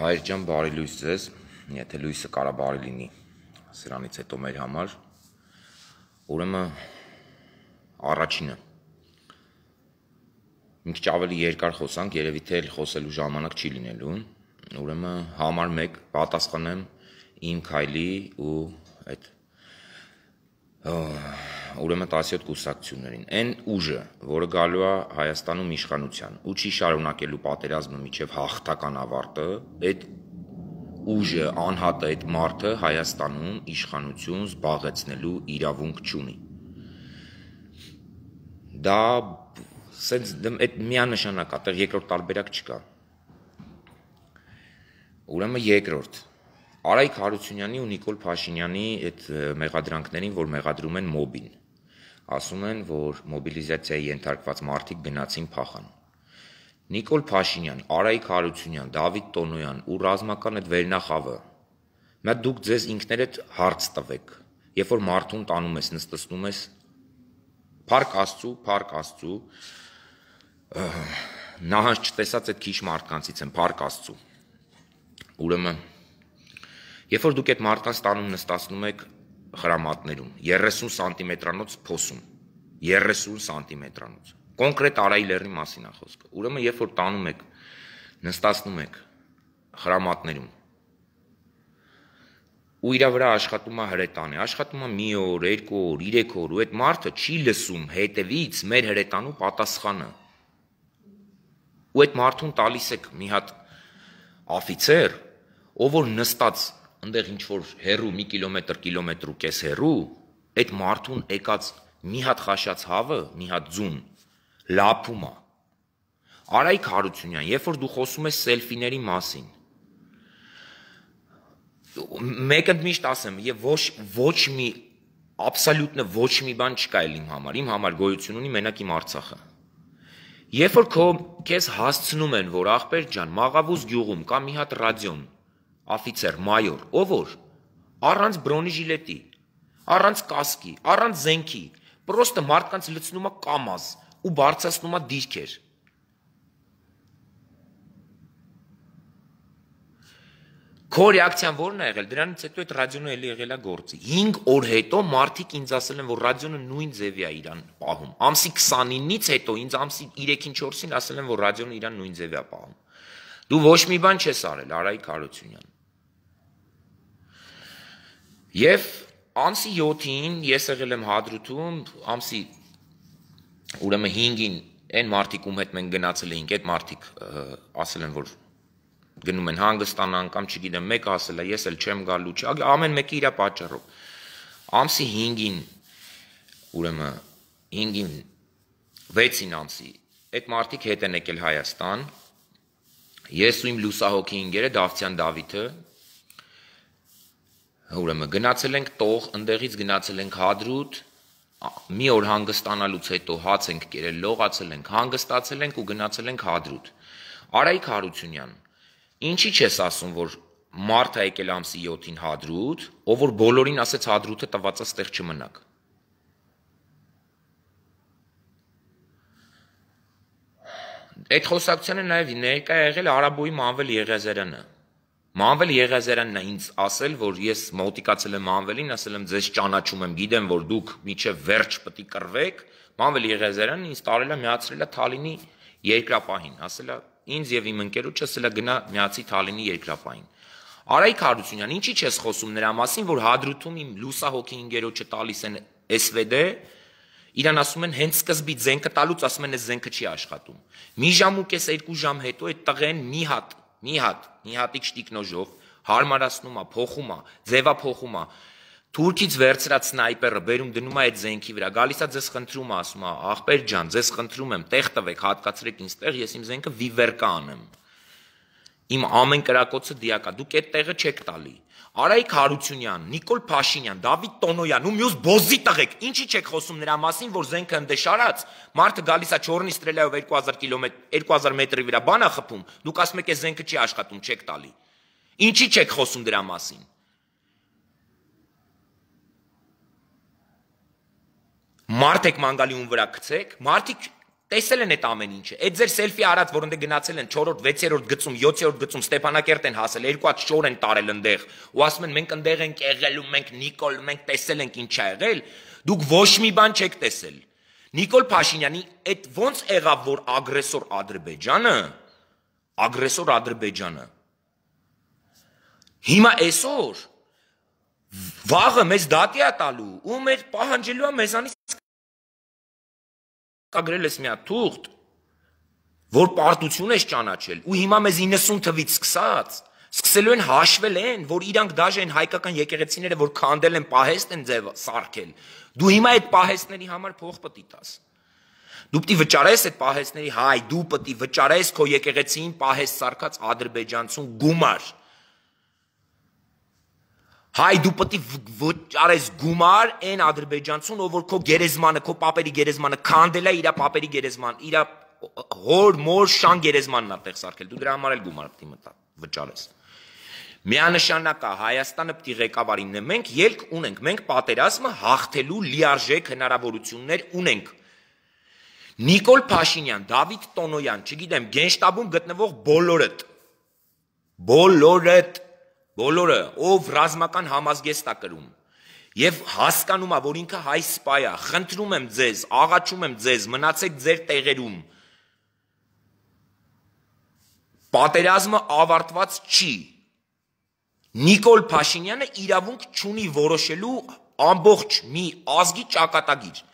Հայր ջան, բարի լույս ձեզ, եթե լույսը կարա բարի լինի սրանից հետո մեր համար։ Ուրեմն առաջինը մի քիչ ավելի երկար խոսանք, երևի թե խոսելու ժամանակ չի լինելու։ Ուրեմն համար 1 պատասխանեմ իմ քայլի ու այդ ուրեմն 17 կուսակցություններին։ Այն ուժը, որը գալու է Հայաստանում իշխանության ու չի շարունակելու պատերազմը միջև հաղթական ավարտը, այդ ուժը անհատ այդ մարդը Հայաստանում իշխանություն զբաղեցնելու իրավունք չունի։ Դա սենց այդ միանշանակ է, տեղ երկրորդ տարբերակ չկա։ Ուրեմն երկրորդ Արայք Հարությունյանի ու Նիկոլ Փաշինյանի այդ մեղադրանքներին, որ մեղադրում են մոբին, ասում են, որ մոբիլիզացիայի ենթարկված մարդիկ գնացին փախան։ Նիկոլ Փաշինյան, Արայք Հարությունյան, Դավիթ Տոնոյան ու ռազմական այդ վերնախավը։ Մա դուք ձեզ ինքներդ հարց տվեք։ Երբ որ մարդուն տանում ես, նստեցնում ես, Փարք Աստծու, Փարք Աստծու նահանջ չտեսած այդ քիչ մարդկանցից են Փարք Աստծու։ Ուրեմն Երբ որ դուք այդ մարդկանց տանում նստացնում եք հրամատներում 30 սանտիմետրանոց փոսում 30 սանտիմետրանոց կոնկրետ արայի լեռնի մասին է խոսքը ուրեմն երբ որ տանում եք նստացնում եք հրամատներում ու իրա վրա աշխատում է հրետանը, աշխատում է մի օր, երկու օր, երեք օր, ու այդ մարդը չի լսում հետևից մեր հրետանու պատասխանը։ Ու այդ մարդուն տալիս եք մի հատ աֆիցեր, ով որ նստած այնտեղ ինչ որ հերու մի կիլոմետր կիլոմետրու կես հերու այդ մարդուն եկած մի հատ խաշած հավը, մի հատ ձուն լափում է։ Արայք Հարությունյան, երբ որ դու խոսում ես սելֆիների մասին, մեկը միշտ ասեմ, եւ ոչ ոչ մի absolute-ն ոչ մի բան չկա իմ համար։ Իմ համար գոյություն ունի մենակ իմ Արցախը։ Երբ որ քո քեզ հասցնում են, որ աղբեր ջան, մաղավուս գյուղում կամ մի հատ ռադիոն աֆիցեր, մայոր, ով որ առանց բրոնի ժիլետի, առանց կասկի, առանց զենքի, պրոստը մարդկանց լցնում է կամազ ու բարձրացնում է դիրքեր։ Քո ռեակցիան ո՞րն է եղել։ Դրանից հետո այդ ռադիոնը էլի եղել է գործի։ 5 օր հետո մարդիկ ինձ ասել են, որ ռադիոնը նույն ձևի է իրան պահում։ Ամսի 29-ից հետո ինձ ամսի 3-ին 4-ին ասել են, որ ռադիոնը իրան նույն ձևի է պահում։ Դու ոչ մի բան չես արել, Արայիկ Հարությունյան։ Եվ ամսի 7-ին ես եղել եմ Հադրութում, ամսի ուրեմն 5-ին այն մարտիկ ում հետ մենք գնացել էինք, այդ մարտիկ ասել են որ գնում են հանգստանան կամ չգիտեմ, մեկը ասել է ես էլ չեմ գալու, չի, ամեն մեկը իր պատճառով։ Ամսի 5-ին ուրեմն 5-ին 6-ին ամսի այդ մարտիկ հետ են եկել Հայաստան։ Ես ու իմ լուսահոգի ինգերը Դավթյան Դավիթը, ուրեմն գնացել ենք տող, ընդեղից գնացել ենք հադրուտ, մի օր հանգստանալուց հետո հաց ենք կերել, լողացել ենք, հանգստացել ենք ու գնացել ենք հադրուտ։ Արայք Հարությունյան, ինչի՞ չես ասում, որ մարտ է եկել ամսի 7-ին հադրուտ, ով որ բոլորին ասեց հադրուտը տվածա ստեղ չմնաք։ Այդ խոսակցությունը նաև ներկա եղել Արաբոյի Մանվել Եղիազարյանը Մանվել Եղիազարյանն է ինձ ասել, որ ես մոտիկացել եմ Մանվելին, ասել եմ ձեզ ճանաչում եմ, գիտեմ, որ դուք միջև վերջ պետք է կռվեք։ Մանվել Եղիազարյանն ինձ տարել է միացրել է Թալինի երկրապահին, ասել է ինձ եւ իմ ընկերոջը ասել է գնա միացի Թալինի երկրապահին։ Արայք Հարությունյան, ինչի՞ չես խոսում նրա մասին, որ Հադրութում իմ լուսահոգի ընկերոջը տալիս են SVD, իրան ասում են հենց սկզբի ձենքը տալուց ասում են այս զենքը չի աշխատում։ Մի ժամ ու կես երկու ժամ հետո այդ տղեն մի հատ մի հատ, մի հատիկ շտիկնոժով հարմարացնում է, փոխում է, ձևա փոխում է։ Թուրքից վերցրած սնայպերը բերում դնում է այդ զենքի վրա, գալիս է ձեզ խնդրում, ասում է, ախպեր ջան, ձեզ խնդրում եմ, տեղ տվեք, հատկացրեք ինձ տեղ, ես իմ զենքը վիվերկա անեմ իմ ամեն կրակոցը դիակա, դուք այդ տեղը չեք տալի։ Արայիկ Հարությունյան, Նիկոլ Փաշինյան, Դավիթ Տոնոյան ու մյուս բոզի տղեկ, ինչի չեք խոսում նրա մասին, որ զենքը ընդեշարած, մարդը գալիս է Չորնի Ստրելայով 2000 կիլոմետր 2000 մետրի վրա բանա խփում, դուք ասում եք է զենքը չի աշխատում, չեք տալի։ Ինչի չեք խոսում դրա մասին։ Մարդ եք մանգալի ուն վրա գցեք, մարդիկ Տեսել են այդ ամեն ինչը։ Այդ ձեր սելֆի արած, որ ընդ գնացել են 4-րդ, 6-րդ գծում, 7-րդ գծում Ստեփանակերտ են հասել, երկու հատ շոր են տարել ընդեղ։ Ու ասում են մենք ընդեղ ենք եղել ու մենք Նիկոլ, մենք տեսել ենք ինչ ա եղել։ Դուք ոչ մի բան չեք տեսել։ Նիկոլ Փաշինյանի այդ ոնց եղավ, որ ագրեսոր Ադրբեջանը, ագրեսոր Ադրբեջանը։ Հիմա այսօր վաղը մեզ դատի է տալու ու մեր պահանջելու է մեզանից Կագրել ես մի հատ թուղթ, որ պարտություն ես ճանաչել, ու հիմա մեզ 90 թվից սկսած սկսելու են հաշվել են, որ իրանք դաժե են հայկական եկեղեցիները, որ քանդել են պահեստ են ձև սարքել։ Դու հիմա այդ պահեստների համար փող պետք տաս։ Դու պետք է վճարես այդ պահեստների, հայ, դու պետք է վճարես քո եկեղեցին պահեստ սարքած ադրբեջանցուն գումար։ Հայ դու պետք ոչ արես գումար այն ադրբեջանցուն, ով որ քո գերեզմանը, քո papերի գերեզմանը քանդել է իր papերի գերեզման, իր հոր մոր շան գերեզմանն ա տեղ սարքել։ Դու դրա համար էլ գումար պետք մտա վճարես։ Միանշանակ է Հայաստանը պետք է ղեկավարինն է։ Մենք ելք ունենք, մենք պատերազմը հաղթելու լիարժեք հնարավորություններ ունենք։ Նիկոլ Փաշինյան, Դավիթ Տոնոյան, չգիտեմ, Գենշտաբում գտնվող բոլորըդ բոլորըդ Բոլորը, ով ռազմական համազգեստ է կրում եւ հասկանում է, որ ինքը հայ սպա է, խնդրում եմ ձեզ, աղաչում եմ ձեզ, մնացեք ձեր տեղերում։ Պատերազմը ավարտված չի։ Նիկոլ Փաշինյանը իրավունք չունի որոշելու ամբողջ մի ազգի ճակատագիր։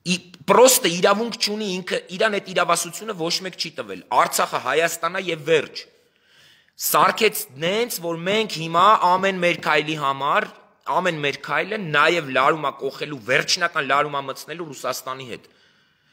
պրոստը իրավունք չունի ինքը իրան այդ իրավասությունը ոչ մեկ չի տվել։ Արցախը Հայաստանա եւ վերջ։ Սարկեց նենց, որ մենք հիմա ամեն մեր քայլի համար, ամեն մեր քայլը նաեւ լարումա կողելու վերջնական լարումա մտցնելու Ռուսաստանի հետ։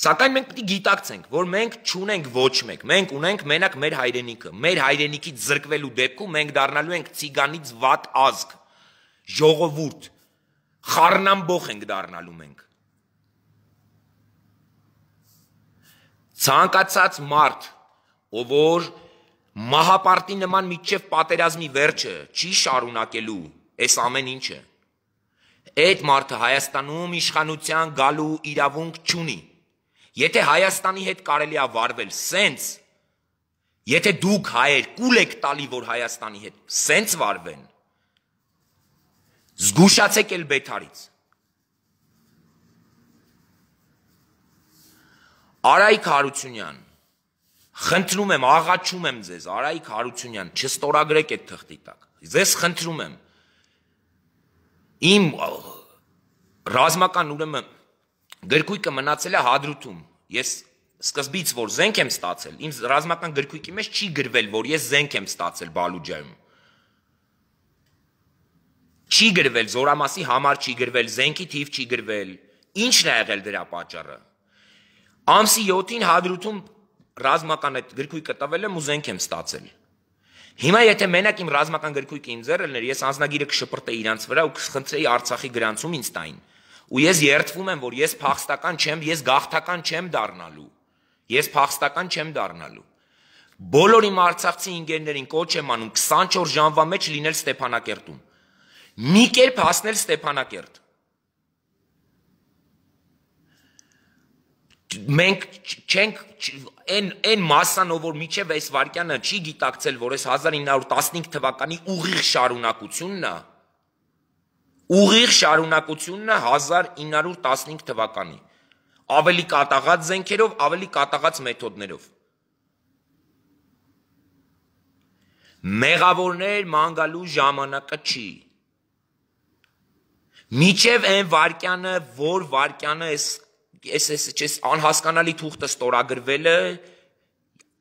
Սակայն մենք պետք է գիտակցենք, որ մենք չունենք ոչ մեկ։ Մենք ունենք մենակ մեր հայրենիքը։ Մեր հայրենիքից զրկվելու դեպքում մենք դառնալու ենք ցիգանից վատ ազգ, ժողովուրդ, խառնամբող ենք դառնալու մենք։ ցանկացած մարդ, ով որ մահապարտի նման միջև պատերազմի վերջը չի շարունակելու այս ամեն ինչը, այդ մարդը Հայաստանում իշխանության գալու իրավունք չունի։ Եթե Հայաստանի հետ կարելի է վարվել սենց, եթե դուք հայեր կուլ եք տալի, որ Հայաստանի հետ սենց վարվեն, զգուշացեք էլ բեթարից։ Արայք Հարությունյան Խնդրում եմ, աղաչում եմ ձեզ, Արայք Հարությունյան, չստորագրեք այդ թղթի տակ։ Ձեզ խնդրում եմ։ Իմ ռազմական ուրեմն գրքույկը մնացել է հադրութում։ Ես սկզբից որ զենք եմ ստացել, իմ ռազմական գրքույկի մեջ չի գրվել, որ ես զենք եմ ստացել Բալուջայում։ Չի գրվել, զորամասի համար չի գրվել, զենքի թիվ չի գրվել։ Ինչն է եղել դրա պատճառը։ Ամսի 7-ին հադրութում ռազմական այդ գրքույկը տվել եմ ու զենք եմ ստացել։ Հիմա եթե մենակ իմ ռազմական գրքույկը ինձ ձեռը լներ, ես անznագիրը կշպրտեի իրանց վրա ու կխնդրեի Արցախի գրանցում ինձ տային։ Ու ես երթվում եմ, որ ես փախստական չեմ, ես գաղթական չեմ դառնալու։ Ես փախստական չեմ դառնալու։ Բոլոր իմ արցախցի ինգերներին կոչ եմ անում 24 ժամվա մեջ լինել Ստեփանակերտում։ Մի կերպ հասնել Ստեփանակերտ։ մենք չենք այն այն massան, ով որ միջև այս վարքյանը չի գիտակցել, որ այս 1915 թվականի ուղիղ շարունակությունն է։ Ուղիղ շարունակությունն է 1915 թվականի։ Ավելի կատաղած զենքերով, ավելի կատաղած մեթոդներով։ Մեղավորներ մանգալու ժամանակը չի։ Միջև այն վարքյանը, որ վարքյանը այս ես ես ես անհասկանալի թուղթը ստորագրվել է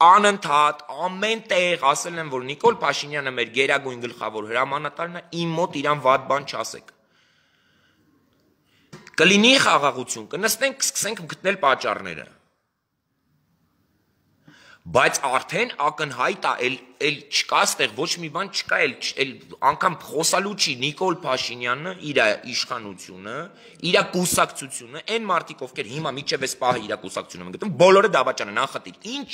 անընդհատ ամեն տեղ ասել են որ Նիկոլ Փաշինյանը մեր գերագույն գլխավոր հրամանատարն է իմ մոտ իրան ված բան չասեք կլինի խաղաղություն կնստենք սկսենք գտնել պատճառները բայց արդեն ակնհայտ է, էլ էլ չկա ստեղ ոչ մի բան չկա, էլ էլ անգամ խոսալու չի Նիկոլ Փաշինյանը իր իշխանությունը, իր կուսակցությունը, այն մարդիկ ովքեր հիմա միջև էս պահը իր կուսակցությունը գտնում, բոլորը դավաճան են, անխտիր։ Ինչ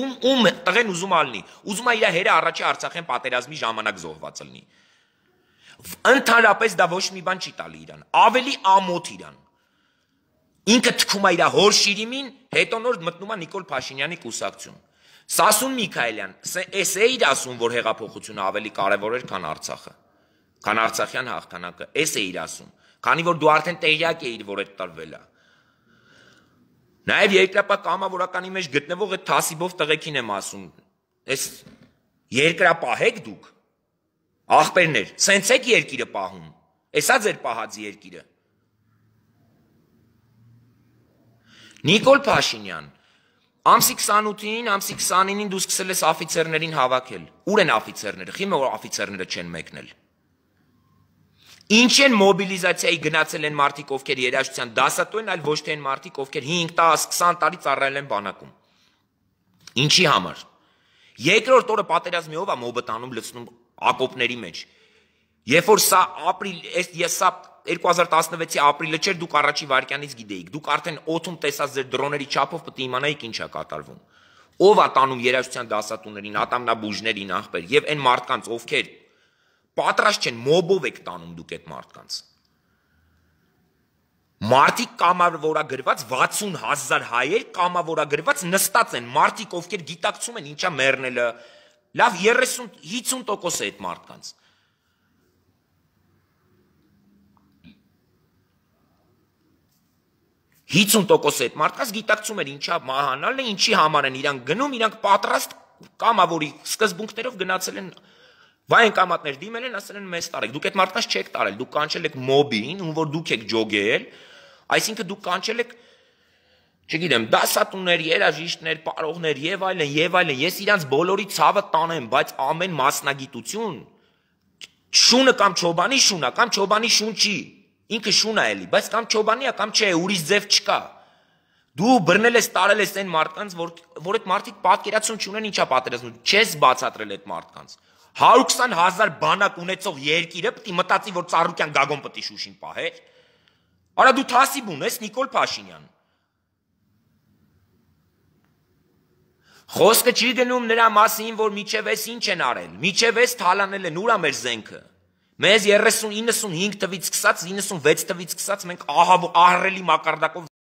ում ում տղեն ուզում ալնի։ Ուզում է իր հերը առաջի Արցախեն պատերազմի ժամանակ զոհված լինի։ Ընդհանրապես դա ոչ մի բան չի տալի իրան։ Ավելի ամոթ իրան ինքը թքում է իր հոր Շիրիմին, հետո նոր մտնում է Նիկոլ Փաշինյանի կուսակցություն։ Սասուն Միքայելյան, էս է իր ասում, որ հեղափոխությունը ավելի կարևոր էր, քան Արցախը։ Քան Արցախյան հաղթանակը, էս է իր ասում։ Քանի որ դու արդեն տեղյակ էիր, որ այդ տրվել է։ Նաև երկրապակ կամավորականի մեջ գտնվող այդ թասիբով տղեկին եմ ասում։ Էս երկրապահեք դուք։ Աղբերներ, սենց եք երկիրը պահում։ Էսա ձեր պահած երկիրը։ Նիկոլ Փաշինյան Ամսի 28-ին, ամսի 29-ին դու սկսել ես աֆիցերներին հավաքել։ Ուր են աֆիցերները։ Խիմը որ աֆիցերները չեն մեկնել։ Ինչ են մոբիլիզացիայի գնացել են մարդիկ, ովքեր երաշխության դասատու են, այլ ոչ թե են մարդիկ, ովքեր 5, 10, 20 տարի ծառայել են բանակում։ Ինչի համար։ Երկրորդ օրը պատերազմի ով է մոբը տանում լցնում ակոպների մեջ։ Երբ որ սա ապրիլ, ես ես սա 2016-ի ապրիլը չէր, դուք առաջի վարքյանից գիտեիք։ Դուք արդեն օթում տեսած ձեր դրոների չափով պետք է իմանայիք ինչ է կատարվում։ Ո՞վ է տանում երաժշտության դասատուներին, ատամնաբույժներին ախպեր եւ այն մարդկանց, ովքեր պատրաստ չեն մոբով եք տանում դուք այդ մարդկանց։ Մարտիկ կամավորագրված 60000 հայեր կամավորագրված նստած են, մարտիկ ովքեր գիտակցում են ինչա մեռնելը։ Լավ 30 50% է այդ մարդկանց։ 50% այդ մարդկանց գիտակցում էր ինչա մահանալն է, ինչի համար են իրանք գնում, իրանք պատրաստ կամավորի սկզբունքներով գնացել են վայն կամատներ դիմել են, ասել են մեզ տարեք։ Դուք այդ մարդկանց չեք տարել, դուք կանչել եք մոբին, ում որ դուք եք ջոգել, այսինքն դուք կանչել եք չգիտեմ, դասատուներ, երաժիշտներ, պարողներ եւ այլն, եւ այլն։ Ես իրանց բոլորի ցավը տանեմ, բայց ամեն մասնագիտություն շունը կամ ճոբանի շունա կամ ճոբանի շուն չի Ինքը շուն է էլի, բայց կամ ճոբանի է, կամ չէ, ուրիշ ձև չկա։ Դու բռնել ես, տարել ես այն մարդկանց, որ որ այդ մարդիկ պատկերացում չունեն ինչա պատերազմում։ Չես բացատրել այդ մարդկանց։ 120000 բանակ ունեցող երկիրը պիտի մտածի, որ Ծառուկյան Գագոն պիտի Շուշին պահեր։ Արա դու Թասիբուն ես, Նիկոլ Փաշինյան։ Խոսքը չի գնում նրա մասին, որ միջև էս ինչ են արել։ Միջև էս թալանել են ուրա մեր զենքը։ Մեզ 30-95 թվից սկսած 96 թվից սկսած մենք ահա ահռելի մակարդակով